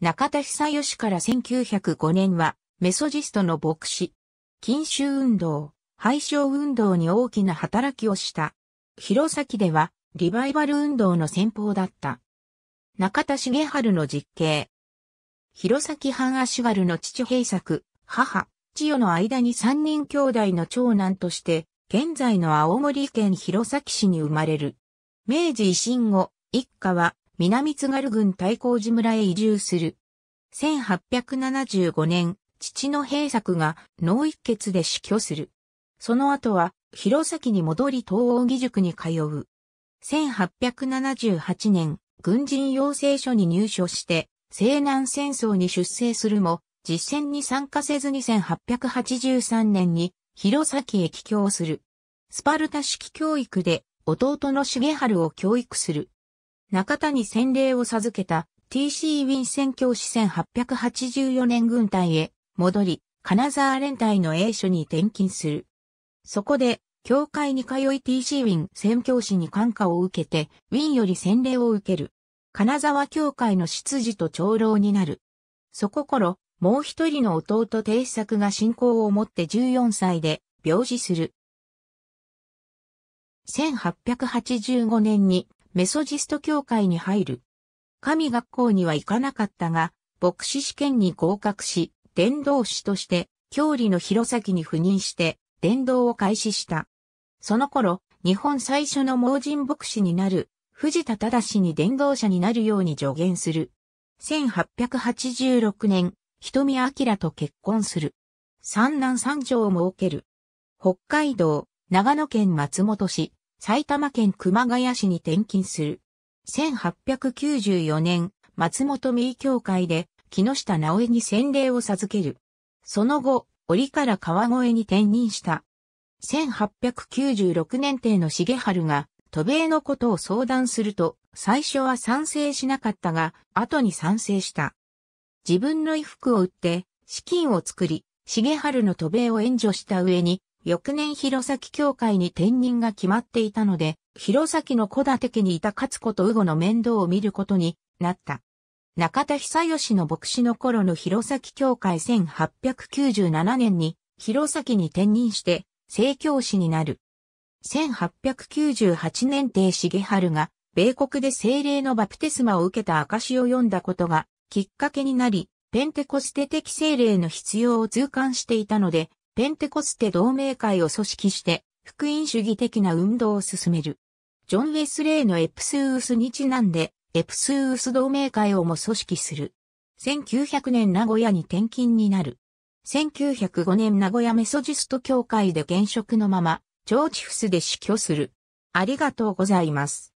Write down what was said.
中田久義から1905年は、メソジストの牧師。禁酒運動、廃焼運動に大きな働きをした。弘前では、リバイバル運動の先鋒だった。中田重春の実刑。弘前藩足軽の父平作、母、千代の間に三人兄弟の長男として、現在の青森県弘前市に生まれる。明治維新後、一家は南津軽郡大光寺村へ移住する。1875年、父の平作が脳一血で死去する。その後は、弘前に戻り東王義塾に通う。1878年、軍人養成所に入所して、西南戦争に出征するも、実戦に参加せずに1883年に、弘前へ帰郷する。スパルタ式教育で、弟の重春を教育する。中谷洗礼を授けた TC ウィン宣教師1884年軍隊へ戻り、金沢連隊の英所に転勤する。そこで、教会に通い TC ウィン宣教師に感化を受けて、ウィンより洗礼を受ける。金沢教会の執事と長老になる。そこ頃、もう一人の弟定作が信仰を持って14歳で病死する。1885年にメソジスト教会に入る。神学校には行かなかったが、牧師試験に合格し、伝道師として、教理の弘前に赴任して、伝道を開始した。その頃、日本最初の盲人牧師になる、藤田忠に伝道者になるように助言する。1886年、瞳明と結婚する。三男三女を設ける。北海道、長野県松本市、埼玉県熊谷市に転勤する。1894年、松本名教会で木下直江に洗礼を授ける。その後、折から川越に転任した。1896年定の重春が、渡米のことを相談すると、最初は賛成しなかったが、後に賛成した。自分の衣服を売って、資金を作り、重春の渡米を援助した上に、翌年弘前教会に転任が決まっていたので、弘前の小立家にいた勝子と右後の面倒を見ることになった。中田久義の牧師の頃の弘前教会1897年に弘前に転任して聖教師になる。1898年帝重春が米国で精霊のバプテスマを受けた証を読んだことがきっかけになり、ペンテコステ的精霊の必要を痛感していたので、ペンテコステ同盟会を組織して、福音主義的な運動を進める。ジョン・ウェスレイのエプスウースにちなんで、エプスウース同盟会をも組織する。1900年名古屋に転勤になる。1905年名古屋メソジスト協会で現職のまま、ジョーチフスで死去する。ありがとうございます。